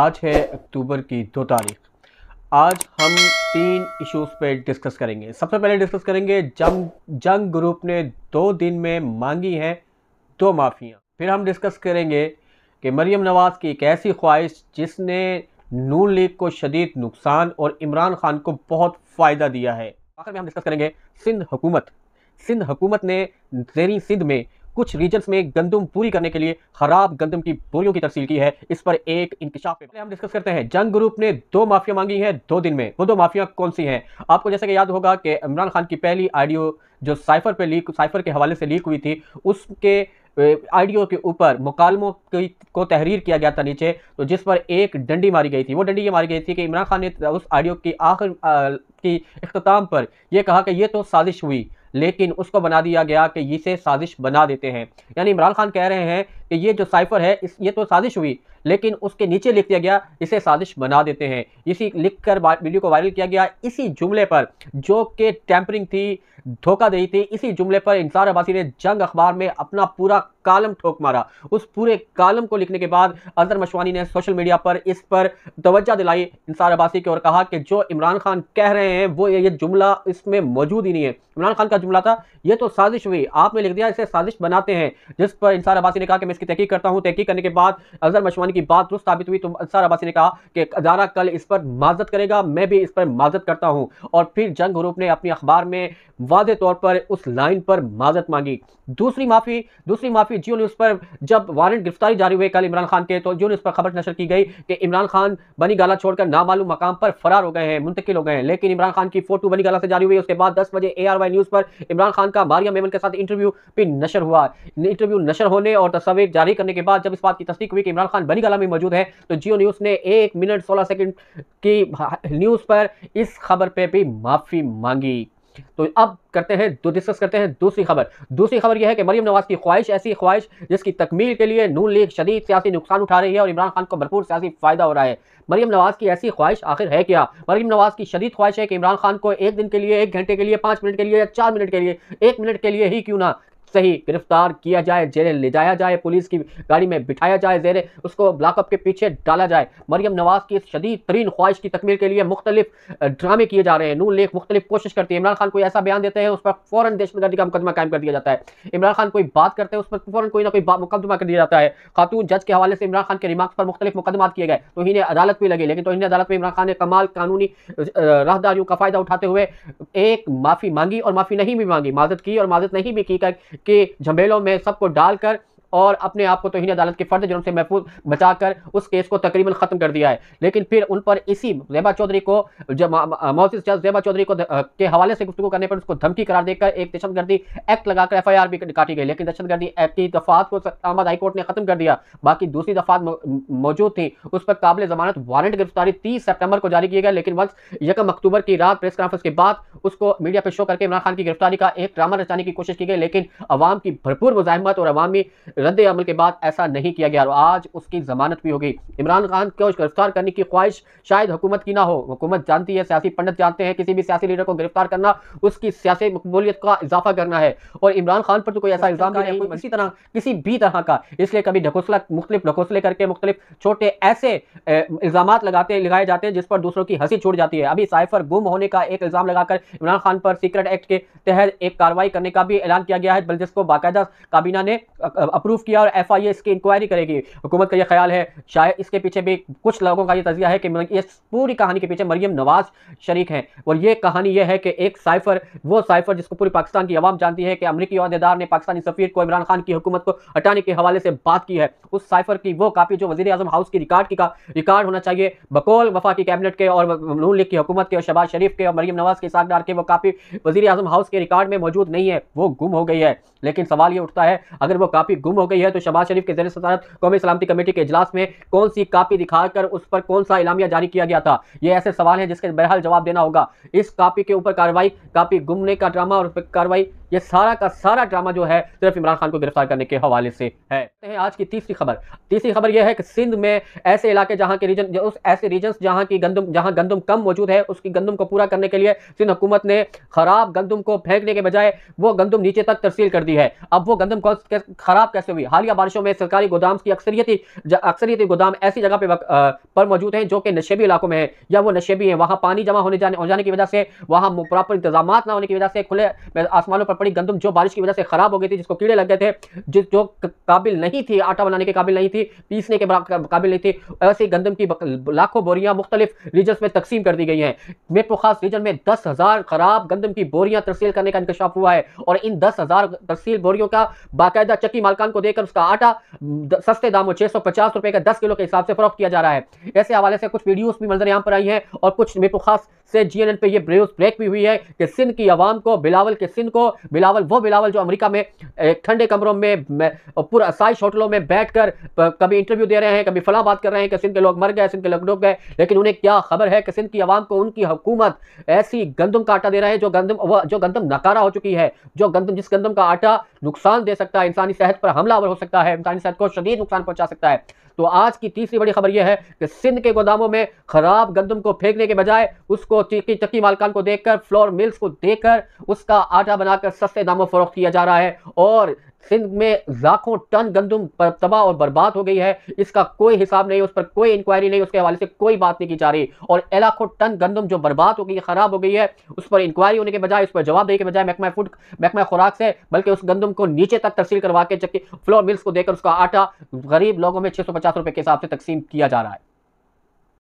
आज है अक्टूबर की दो तारीख आज हम तीन इश्यूज पे डिस्कस करेंगे सबसे पहले डिस्कस करेंगे जंग जंग ग्रुप ने दो दिन में मांगी हैं दो माफ़ियाँ फिर हम डिस्कस करेंगे कि मरियम नवाज़ की एक ऐसी ख्वाहिश जिसने नून लीग को शदीद नुकसान और इमरान खान को बहुत फ़ायदा दिया है आखिर में हम डिस्कस करेंगे सिंध हुकूमत सिंध हुकूमत ने जेरी सिंध में कुछ रीजन्स में गंदम पूरी करने के लिए खराब गंदम की बोरियों की तरसील की है इस पर एक इंकशाफ पे हम डिस्कस करते हैं जंग ग्रुप ने दो माफिया मांगी है दो दिन में वो दो माफिया कौन सी हैं आपको जैसा कि याद होगा कि इमरान खान की पहली आइडियो जो साइफर पे लीक साइफर के हवाले से लीक हुई थी उसके आइडियो के ऊपर मुकालमों को तहरीर किया गया था नीचे तो जिस पर एक डंडी मारी गई थी वो डंडी ये मारी गई थी कि इमरान खान ने उस आइडियो की आखिर की अख्ताम पर यह कहा कि ये तो साजिश हुई लेकिन उसको बना दिया गया कि इसे साजिश बना देते हैं यानी इमरान खान कह रहे हैं कि ये जो साइफर है इस ये तो साजिश हुई लेकिन उसके नीचे लिख दिया गया इसे साजिश बना देते हैं इसी लिख कर वीडियो को वायरल किया गया इसी जुमले पर जो कि टैंपरिंग थी धोखा दही थी इसी जुमले पर इंसार अब्बासी ने जंग अखबार में अपना पूरा कालम ठोक मारा उस पूरे कालम को लिखने के बाद अजहर मशवानी ने सोशल मीडिया पर इस पर तोज्जा दिलाई इंसार अब्बासी की और कहा कि जो इमरान खान कह रहे हैं वो ये जुमला इसमें मौजूद ही नहीं है इमरान खान का जुमला था ये तो साजिश हुई आपने लिख दिया इसे साजिश बनाते हैं जिस पर इंसार अब्बासी ने कहा कि मैं इसकी तहकीक करता हूँ तहकीक करने के बाद अजहर मशवानी की बात दुरुस्त साबित हुई तो अंसार अब्बासी ने कहा कि अदारा कल इस पर माजत करेगा मैं भी इस पर माजत करता हूँ और फिर जंग ग्रुप ने अपने अखबार में वादे तौर पर उस लाइन पर माजत मांगी दूसरी माफ़ी दूसरी माफ़ी जियो न्यूज़ पर जब वारंट गिरफ्तारी जारी हुए कल इमरान खान के तो जियो न्यूज़ पर खबर नशर की गई कि इमरान खान बनी गाला छोड़कर नामालूम मकाम पर फरार हो गए हैं मुंतकिल हो गए हैं लेकिन इमरान खान की फोटो बनी गाला से जारी हुई उसके बाद दस बजे ए आर वाई न्यूज़ पर इमरान खान का मारिया मेमन के साथ इंटरव्यू भी नशर हुआ इंटरव्यू नशर होने और तस्वीर सर्किट जारी करने के बाद जब इस बात की तस्दीक हुई कि इमरान खान बनीगला में मौजूद है तो जियो न्यूज़ ने एक मिनट सोलह सेकेंड की न्यूज़ पर इस खबर पर भी माफ़ी मांगी तो अब करते हैं दो डिस्कस करते हैं दूसरी खबर दूसरी खबर यह है कि मरियम नवाज की ख्वाहिश ऐसी ख्वाहिश जिसकी तकमील के लिए नून लीग शदीद सियासी नुकसान उठा रही है और इमरान खान को भरपूर सियासी फ़ायदा हो रहा है मरियम नवाज की ऐसी ख्वाहिश आखिर है क्या मरियम नवाज की शदीद ख्वाहिश है कि इमरान खान को एक दिन के लिए एक घंटे के लिए पांच मिनट के लिए या चार मिनट के लिए एक मिनट के लिए ही क्यों ना से ही गिरफ्तार किया जाए जेरे ले जाया जाए पुलिस की गाड़ी में बिठाया जाए जेरे उसको ब्लॉकअप के पीछे डाला जाए मरियम नवाज की इस शदीद तरीन ख्वाहिश की तकमील के लिए मुख्तलिफ ड्रामे किए जा रहे हैं नून लेख मुख्तलिफ कोशिश करती है इमरान खान कोई ऐसा बयान देते हैं उस पर फ़ौरन गर्दी का मुकदमा कायम कर दिया जाता है इमरान खान कोई बात करते हैं उस पर फ़ौरन कोई ना कोई मुकदमा कर दिया जाता है खातून जज के हवाले से इमरान खान के रिमार्क्स पर मुख्तलिफ मुकदमा किए गए तो इन्हें अदालत भी लगी लेकिन तो इन्हें अदालत में इमरान खान ने कमाल कानूनी राहदारियों का फ़ायदा उठाते हुए एक माफ़ी मांगी और माफ़ी नहीं भी मांगी माजत की और माजत नहीं भी की के झमेलों में सबको डालकर और अपने आप को तोहन अदालत के फर्ज जुर्म से महफूज बचाकर उस केस को तकरीबन ख़त्म कर दिया है लेकिन फिर उन पर इसी जेबा चौधरी को जब जज जेबा चौधरी को के हवाले से गुफ्तु करने पर उसको धमकी करार देकर एक दहशतगर्दी एक्ट लगाकर एफ आई आर भी काटी गई लेकिन दहशतगर्दी एक्ट की दफात को इस्लामाबाद हाईकोर्ट ने ख़त्म कर दिया बाकी दूसरी दफात मौजूद थी उस पर काबिल जमानत वारंट गिरफ्तारी तीस सेप्टेम्बर को जारी किया गया लेकिन वंस यकम अक्टूबर की रात प्रेस कॉन्फ्रेंस के बाद उसको मीडिया पर शो करके इमरान खान की गिरफ्तारी का एक ड्रामा रचाने की कोशिश की गई लेकिन अवाम की भरपूर मुजाहमत और अवामी रद्द अमल के बाद ऐसा नहीं किया गया और आज उसकी जमानत भी होगी इमरान खान को गिरफ्तार करने की ख्वाहिश शायद हुकूमत की ना हो हुकूमत जानती है सियासी पंडित जानते हैं किसी भी सियासी लीडर को गिरफ्तार करना उसकी सियासी मकबूलियत का इजाफा करना है और इमरान खान पर तो कोई ऐसा इल्ज़ाम नहीं है किसी तरह किसी भी तरह का इसलिए कभी ढकोसला मुख्तलिफ ढकोसले करके मुख्तलिफ छोटे ऐसे इल्ज़ाम लगाते लगाए जाते हैं जिस पर दूसरों की हंसी छूट जाती है अभी साइफर गुम होने का एक इल्ज़ाम लगाकर इमरान खान पर सीक्रेट एक्ट के तहत एक कार्रवाई करने का भी ऐलान किया गया है बल्कि जिसको बाकायदा काबीना ने अप्रूव प्रूफ किया और एफ आई ए इसकी इंक्वायरी करेगी हुकूमत का यह ख्याल है शायद इसके पीछे भी कुछ लोगों का यह तजिया है कि मतलब इस पूरी कहानी के पीछे मरीम नवाज शरीक हैं और ये कहानी यह है कि एक साइफर वो साइफर जिसको पूरी पाकिस्तान की आवाम जानती है कि अमरीकी अहदेदार ने पाकिस्तानी सफ़ीर को इमरान खान की हुकूमत को हटाने के हवाले से बात की है उस साइफर की वो कापी जो वजी अजम हाउस की रिकॉर्ड की का होना चाहिए बकौल वफा की कैबिनेट के और नून लीग की हुकूमत के और शबाज शरीफ के और मरीम नवाज के साकडार के वो कापी वजी अजम हाउस के रिकॉर्ड में मौजूद नहीं है वो गुम हो गई है लेकिन सवाल ये उठता है अगर वो कापी गुम हो गई है तो शबाज शरीफ के जर कौमी सलामती कमेटी के इजलास में कौन सी कापी दिखाकर उस पर कौन सा इलामिया जारी किया गया था ये ऐसे सवाल है जिसके बहरहाल जवाब देना होगा इस कापी के ऊपर कार्रवाई कापी गुमने का ड्रामा और कार्रवाई ये सारा का सारा ड्रामा जो है सिर्फ इमरान खान को गिरफ्तार करने के हवाले से है आज की तीसरी खबर तीसरी खबर यह है कि सिंध में ऐसे इलाके जहां के रीजन उस ऐसे रीजन जहाँ की गंदम जहाँ गंदम कम मौजूद है उसकी गंदम को पूरा करने के लिए सिंध हुकूमत ने खराब गंदम को फेंकने के बजाय वो गंदम नीचे तक तरसील कर दी है अब वो गंदम खराब कैसे हुई हालिया बारिशों में सरकारी गोदाम की अक्सरियती अक्सरियती गोदाम ऐसी जगह पर मौजूद है जो कि नशेबी इलाकों में है या वो नशेबी है वहाँ पानी जमा होने जाने जाने की वजह से वहाँ प्रॉपर इंतजाम ना होने की वजह से खुले आसमानों पर पड़ी गंदम जो बारिश की वजह से खराब हो गई थी जिसको कीड़े लग गए थे जिस जो काबिल नहीं थी आटा बनाने के काबिल नहीं थी पीसने के काबिल नहीं थी ऐसी गंदम की लाखों बोरियां मुख्तलिफ रीजन में तकसीम कर दी गई हैं मेपो खास रीजन में दस हज़ार खराब गंदम की बोरियां तरसील करने का इंकशाफ हुआ है और इन दस हज़ार तरसील बोरियों का बाकायदा चक्की मालकान को देकर उसका आटा सस्ते दामों छः सौ पचास रुपये का दस किलो के हिसाब से फरोख्त किया जा रहा है ऐसे हवाले से कुछ वीडियोज़ भी मंजर यहाँ पर आई हैं और कुछ मेपो खास से जी एन एन पर ब्रेक भी हुई है कि सिंध की आवाम को बिलावल के सिंध को बिलावल वो बिलावल जो अमेरिका में ठंडे कमरों में पूरा साइज होटलों में बैठकर कभी इंटरव्यू दे रहे हैं कभी फला बात कर रहे हैं कि सिंध के लोग मर गए सिंध के लोग डूब गए लेकिन उन्हें क्या खबर है कि सिंध की आवाम को उनकी हुकूमत ऐसी गंदम का आटा दे रहे हैं जो गंदम जो गंदम नकारा हो चुकी है जो गंदम जिस गंदम का आटा नुकसान दे सकता है इंसानी सेहत पर हमलावर हो सकता है इंसानी सेहत को शदीद नुकसान पहुंचा सकता है तो आज की तीसरी बड़ी खबर यह है कि सिंध के गोदामों में खराब गंदम को फेंकने के बजाय उसको चक्की चक्की मालकान को देखकर फ्लोर मिल्स को देकर उसका आटा बनाकर सस्ते दामों फरोख्त किया जा रहा है और सिंध में लाखों टन गंदुम तबाह और बर्बाद हो गई है इसका कोई हिसाब नहीं उस पर कोई इंक्वायरी नहीं उसके हवाले से कोई बात नहीं की जा रही और लाखों टन गंदुम जो बर्बाद हो गई है ख़राब हो गई है उस पर इंक्वायरी होने के बजाय उस पर जवाब देने के बजाय महकमा फूड महकमा खुराक से बल्कि उस गंदम को नीचे तक तरसील करवा के जबकि फ्लोर मिल्स को देकर उसका आटा गरीब लोगों में छः सौ पचास रुपये के हिसाब से तकसीम किया जा रहा है